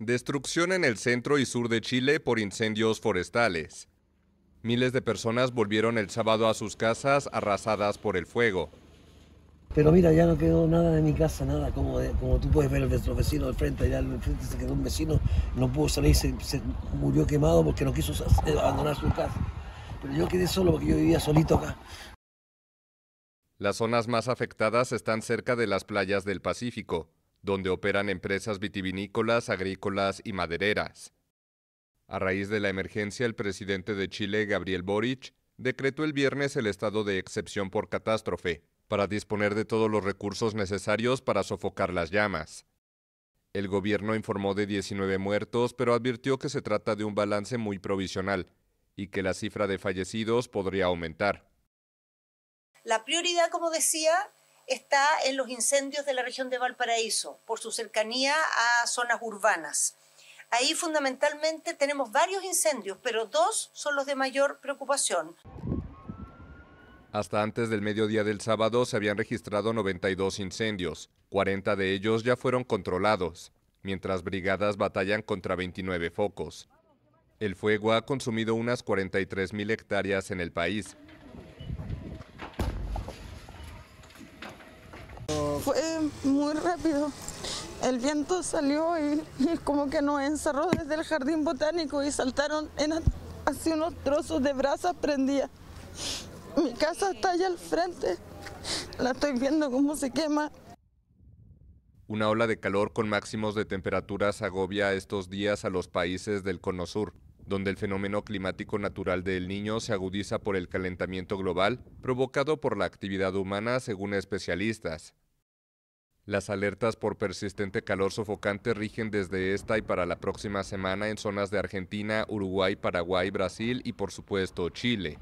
Destrucción en el centro y sur de Chile por incendios forestales. Miles de personas volvieron el sábado a sus casas arrasadas por el fuego. Pero mira, ya no quedó nada de mi casa, nada. Como, como tú puedes ver, el nuestro vecino de frente, allá el frente se quedó un vecino, no pudo salir, se, se murió quemado porque no quiso eh, abandonar su casa. Pero yo quedé solo porque yo vivía solito acá. Las zonas más afectadas están cerca de las playas del Pacífico, donde operan empresas vitivinícolas, agrícolas y madereras. A raíz de la emergencia, el presidente de Chile, Gabriel Boric, decretó el viernes el estado de excepción por catástrofe, para disponer de todos los recursos necesarios para sofocar las llamas. El gobierno informó de 19 muertos, pero advirtió que se trata de un balance muy provisional y que la cifra de fallecidos podría aumentar. La prioridad, como decía, está en los incendios de la región de Valparaíso, por su cercanía a zonas urbanas. Ahí fundamentalmente tenemos varios incendios, pero dos son los de mayor preocupación. Hasta antes del mediodía del sábado se habían registrado 92 incendios, 40 de ellos ya fueron controlados, mientras brigadas batallan contra 29 focos. El fuego ha consumido unas 43.000 hectáreas en el país, Fue eh, muy rápido. El viento salió y, como que nos encerró desde el jardín botánico y saltaron en, así unos trozos de brasas prendía. Mi casa está allá al frente. La estoy viendo cómo se quema. Una ola de calor con máximos de temperaturas agobia estos días a los países del Cono Sur donde el fenómeno climático natural del niño se agudiza por el calentamiento global provocado por la actividad humana, según especialistas. Las alertas por persistente calor sofocante rigen desde esta y para la próxima semana en zonas de Argentina, Uruguay, Paraguay, Brasil y por supuesto Chile.